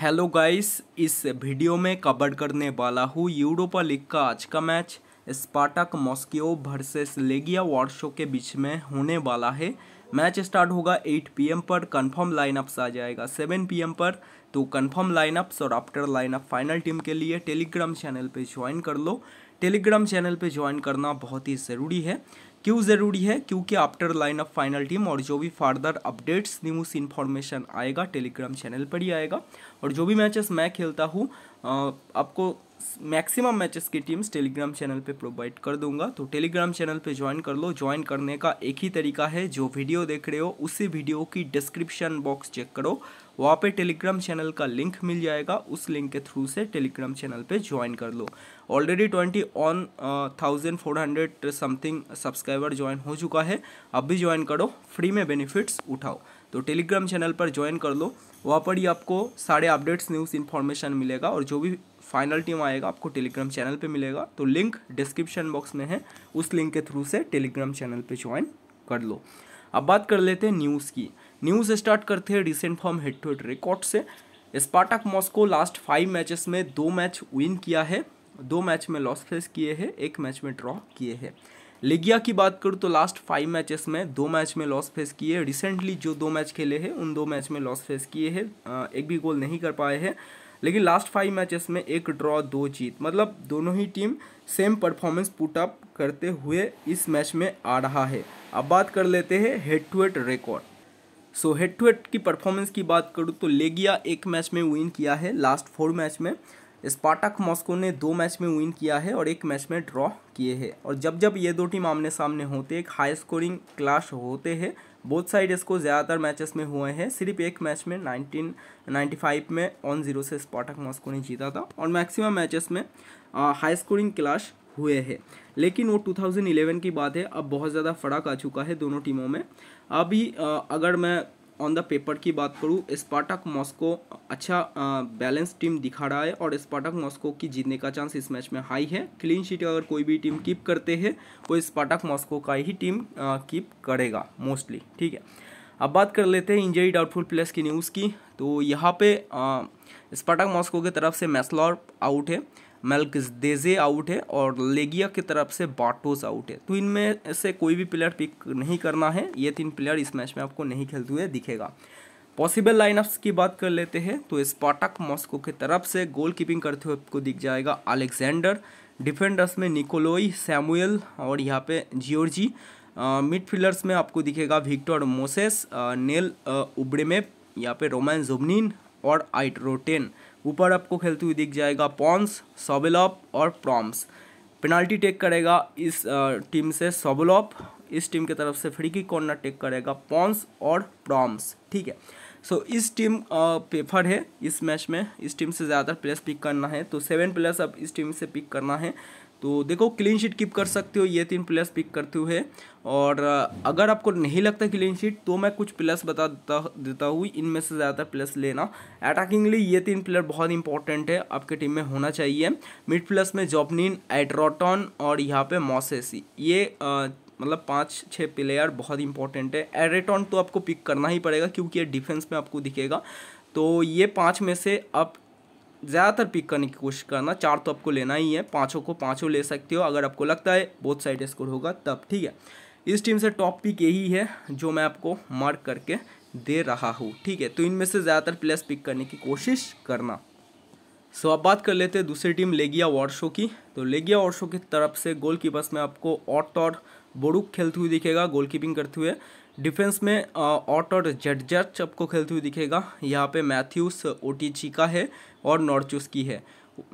hello guys इस video में cover करने वाला हूँ यूरोपा लीग का आज का match Spartak Moscow versus Legia Warsaw के बीच में होने वाला है मैच स्टार्ट होगा 8 पीएम पर कंफर्म लाइनअप्स आ जाएगा 7 पीएम पर तो कंफर्म लाइनअप्स और आफ्टर लाइनअप फाइनल टीम के लिए टेलीग्राम चैनल पे ज्वाइन कर लो टेलीग्राम चैनल पे ज्वाइन करना बहुत ही ज़रूरी है क्यों ज़रूरी है क्योंकि after line of final team और जो भी फर्दर अपडेट्स न्यूज़ इन्फॉर्मेशन आएगा टेलीग्राम चैनल पर ही आएगा और जो भी मैचेस मैं खेलता हूँ आपको मैक्सिमम मैचेस की टीम्स टेलीग्राम चैनल पे प्रोवाइड कर दूंगा तो टेलीग्राम चैनल पे ज्वाइन कर लो ज्वाइन करने का एक ही तरीका है जो वीडियो देख रहे हो उसी वीडियो की डिस्क्रिप्शन बॉक्स चेक करो वहाँ पे टेलीग्राम चैनल का लिंक मिल जाएगा उस लिंक के थ्रू से टेलीग्राम चैनल पे ज्वाइन कर लो already twenty one thousand four hundred something subscribe subscriber join हो चुका है अब भी ज्वाइन करो फ्री में बेनिफिट्स उठाओ तो टेलीग्राम चैनल पर ज्वाइन कर लो वहाँ पर ही आपको सारे अपडेट्स न्यूज़ इन्फॉर्मेशन मिलेगा और जो भी फाइनल टीम आएगा आपको टेलीग्राम चैनल पे मिलेगा तो लिंक डिस्क्रिप्शन बॉक्स में है उस लिंक के थ्रू से टेलीग्राम चैनल पे ज्वाइन कर लो अब बात कर लेते हैं न्यूज़ की न्यूज़ स्टार्ट करते हैं recent form head to head record से Spartak Moscow last five matches में दो मैच विन किया है दो मैच में लॉस फेस किए हैं एक मैच में ड्रॉ किए हैं लेगिया की बात करूँ तो लास्ट फाइव मैचेस में दो मैच में लॉस फेस किए रिसेंटली जो दो मैच खेले हैं उन दो मैच में लॉस फेस किए हैं एक भी गोल नहीं कर पाए हैं लेकिन लास्ट फाइव मैचेस में एक ड्रॉ दो जीत मतलब दोनों ही team same performance put up करते हुए इस मैच में आ रहा है अब बात कर लेते हैं head to head record so head to head की परफॉर्मेंस की बात करूँ तो लेगिया एक मैच में विन किया है लास्ट फोर मैच में स्पार्टक मॉस्को ने दो मैच में विन किया है और एक मैच में ड्रॉ किए हैं और जब जब ये दो टीम आमने सामने होते एक हाई स्कोरिंग क्लाश होते हैं बोथ साइड इसको ज़्यादातर मैचेस में हुए हैं सिर्फ एक मैच में 1995 में ऑन जीरो से स्पार्टक मॉस्को ने जीता था और मैक्सिमम मैचेस में हाई स्कोरिंग क्लाश हुए हैं लेकिन वो 2011 की बात है अब बहुत ज़्यादा फ़र्क आ चुका है दोनों टीमों में अभी आ, अगर मैं ऑन द पेपर की बात करूँ स्पार्टक मॉस्को अच्छा बैलेंस टीम दिखा रहा है और स्पार्टक मॉस्को की जीतने का चांस इस मैच में हाई है क्लीन शीट अगर कोई भी टीम कीप करते हैं वो स्पार्टक मॉस्को का ही टीम कीप करेगा मोस्टली ठीक है अब बात कर लेते हैं इंजरी डाउटफुल प्लेस की न्यूज़ की तो यहाँ पे स्पार्टक मॉस्को की तरफ से मैसलॉर आउट है मेल्किस देजे आउट है और लेगिया की तरफ से बाटोस आउट है तो इनमें से कोई भी प्लेयर पिक नहीं करना है ये तीन प्लेयर इस मैच में आपको नहीं खेलते हुए दिखेगा पॉसिबल लाइनअप्स की बात कर लेते हैं तो स्पाटक मॉस्को की तरफ से गोल कीपिंग करते हुए आपको दिख जाएगा अलेक्जेंडर डिफेंडर्स में निकोलोई सैमुएल और यहाँ पे जियोर्जी मिडफील्डर्स में आपको दिखेगा विक्टर मोसेस नेल उबड़ेमेप यहाँ पे रोमैन जुबनिन और आइट्रोटेन ऊपर आपको खेलते हुए दिख जाएगा पॉन्स सोबेलॉप और प्रॉम्स पेनाल्टी टेक करेगा इस टीम से सोबेलॉप इस टीम की तरफ से फ्री की कॉर्नर टेक करेगा पॉन्स और प्रॉम्स ठीक है सो so, इस टीम पेफर है इस मैच में इस टीम से ज़्यादातर प्लेयर्स पिक करना है तो सेवन प्लेयर्स अब इस टीम से पिक करना है तो देखो क्लीन शीट कीप कर सकते हो ये तीन प्लेयर्स पिक करते हुए और अगर आपको नहीं लगता क्लीन शीट तो मैं कुछ प्लस बता देता देता हूँ इनमें से ज़्यादा प्लस लेना अटैकिंगली ये तीन प्लेयर बहुत इंपॉर्टेंट है आपके टीम में होना चाहिए मिड प्लस में जॉबनिन एड्रोटन और यहाँ पे मॉसेसी ये आ, मतलब पाँच छः प्लेयर बहुत इंपॉर्टेंट है एरेटॉन तो आपको पिक करना ही पड़ेगा क्योंकि ये डिफेंस में आपको दिखेगा तो ये पाँच में से आप ज़्यादातर पिक करने की कोशिश करना चार तो आपको लेना ही है पाँचों को पाँचों ले सकते हो अगर आपको लगता है बहुत साइड स्कोर होगा तब ठीक है इस टीम से टॉप पिक यही है जो मैं आपको मार्क करके दे रहा हूँ ठीक है तो इनमें से ज़्यादातर प्लेस पिक करने की कोशिश करना सो अब बात कर लेते हैं दूसरी टीम लेगिया वार्शो की तो लेगिया वार्शो की तरफ से गोल कीपर्स में आपको ऑट और बोडुक खेलते हुए दिखेगा गोल कीपिंग करते हुए डिफेंस में ऑट और जेड जर्च आपको खेलते हुए दिखेगा यहाँ पे मैथ्यूस ओटीची का है और नॉर्चूस की है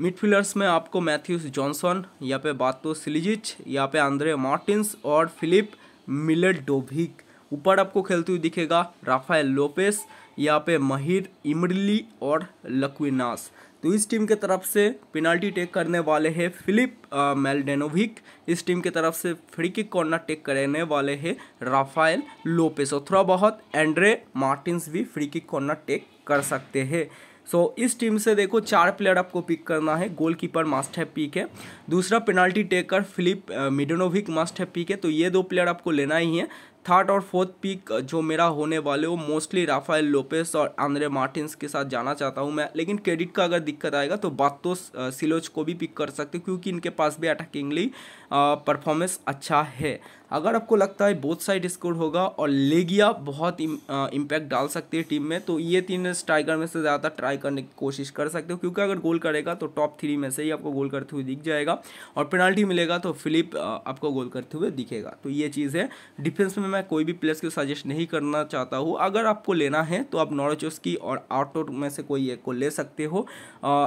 मिडफील्डर्स में आपको मैथ्यूस जॉनसन यहाँ पे बातो सिलिजिच यहाँ पे आंद्रे मार्टिन्स और फिलिप मिलेडोभिक डोभिक ऊपर आपको खेलते हुए दिखेगा राफाएल लोपेस यहाँ पे महिर इमरली और लकविनास तो इस टीम के तरफ से पेनाल्टी टेक करने वाले हैं फिलिप मेलडेनोविक इस टीम के तरफ से फ्री किक कॉर्नर टेक करने वाले हैं राफाइल लोपेस और थोड़ा बहुत एंड्रे मार्टिन्स भी फ्री किक कॉर्नर टेक कर सकते हैं सो so, इस टीम से देखो चार प्लेयर आपको पिक करना है गोलकीपर मास्ट है पिक है दूसरा penalty taker Filip Mladenovic must है पिक है तो ये दो प्लेयर आपको लेना ही है थर्ड और फोर्थ पिक uh, जो मेरा होने वाले वो मोस्टली राफेल लोपेस और आंद्रे मार्टिन्स के साथ जाना चाहता हूँ मैं लेकिन क्रेडिट का अगर दिक्कत आएगा तो बात तो सिलोज को भी पिक कर सकते क्योंकि इनके पास भी अटैकिंगली परफॉर्मेंस uh, अच्छा है अगर आपको लगता है बोथ साइड स्कोर होगा और लेगिया बहुत इम्पैक्ट डाल सकती है टीम में तो ये तीन स्ट्राइकर में से ज़्यादा ट्राई करने की कोशिश कर सकते हो क्योंकि अगर गोल करेगा तो टॉप थ्री में से ही आपको गोल करते हुए दिख जाएगा और पेनल्टी मिलेगा तो फिलिप आपको गोल करते हुए दिखेगा तो ये चीज़ है डिफेंस में मैं कोई भी प्लेयर्स को सजेस्ट नहीं करना चाहता हूँ अगर आपको लेना है तो आप नॉरचोस्की और आउटो में से कोई एक को ले सकते हो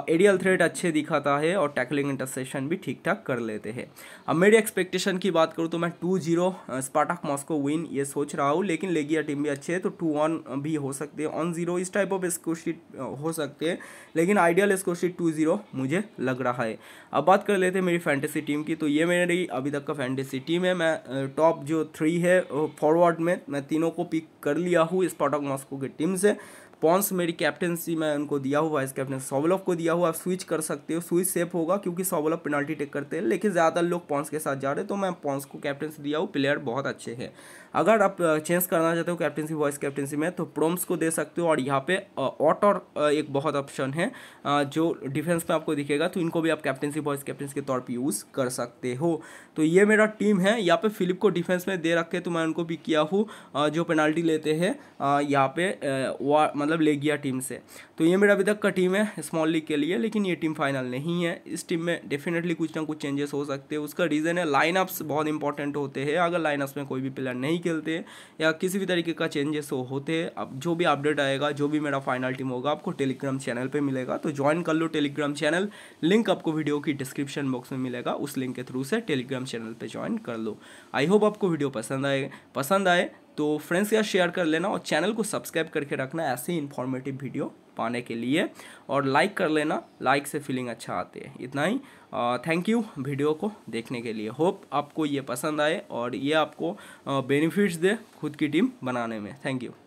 एरियल थ्रेट अच्छे दिखाता है और टैकलिंग इंटरसेशन भी ठीक ठाक कर लेते हैं अब मेरी एक्सपेक्टेशन की बात करूँ तो मैं टू जी जीरो स्पाटक मॉस्को विन ये सोच रहा हूँ लेकिन लेगिया टीम भी अच्छी है तो टू ऑन भी हो सकते हैं ऑन जीरो इस टाइप ऑफ स्कोरशीट हो सकते हैं लेकिन आइडियल स्कोरशीट टू जीरो मुझे लग रहा है अब बात कर लेते हैं मेरी फैंटेसी टीम की तो ये मेरी अभी तक का फैंटेसी टीम है मैं टॉप जो थ्री है फॉरवर्ड में मैं तीनों को पिक कर लिया हूँ स्पाटक मॉस्को की टीम से पॉन्स मेरी कैप्टनसी में उनको दिया हुआ वाइस कैप्टन सोवलव को दिया हुआ आप स्विच कर सकते हो स्विच सेफ होगा क्योंकि सोवलव पेनाल्टी टेक करते हैं लेकिन ज़्यादा लोग पॉन्स के साथ जा रहे तो मैं पॉन्स को कैप्टनसी दिया हूँ प्लेयर बहुत अच्छे हैं अगर आप चेंज करना चाहते हो कैप्टनसी वाइस कैप्टनसी में तो प्रोम्स को दे सकते हो और यहाँ पे ऑट और एक बहुत ऑप्शन है जो डिफेंस में आपको दिखेगा तो इनको भी आप कैप्टनसी वाइस कैप्टनसी के तौर पर यूज़ कर सकते हो तो ये मेरा टीम है यहाँ पे फिलिप को डिफेंस में दे रखे तो मैं उनको भी किया हूँ जो पेनाल्टी लेते हैं यहाँ पे मतलब मतलब ले गया टीम से तो ये मेरा अभी तक का टीम है स्मॉल लीग के लिए लेकिन ये टीम फाइनल नहीं है इस टीम में डेफिनेटली कुछ ना कुछ चेंजेस हो सकते हैं उसका रीज़न है लाइनअप्स बहुत इंपॉर्टेंट होते हैं अगर लाइनअप्स में कोई भी प्लेयर नहीं खेलते या किसी भी तरीके का चेंजेस हो होते अब जो भी अपडेट आएगा जो भी मेरा फाइनल टीम होगा आपको टेलीग्राम चैनल पर मिलेगा तो ज्वाइन कर लो टेलीग्राम चैनल लिंक आपको वीडियो की डिस्क्रिप्शन बॉक्स में मिलेगा उस लिंक के थ्रू से टेलीग्राम चैनल पर ज्वाइन कर लो आई होप आपको वीडियो पसंद आए पसंद आए तो फ्रेंड्स के साथ शेयर कर लेना और चैनल को सब्सक्राइब करके रखना ऐसे ही इन्फॉर्मेटिव वीडियो पाने के लिए और लाइक कर लेना लाइक से फीलिंग अच्छा आती है इतना ही थैंक यू वीडियो को देखने के लिए होप आपको ये पसंद आए और ये आपको बेनिफिट्स दे खुद की टीम बनाने में थैंक यू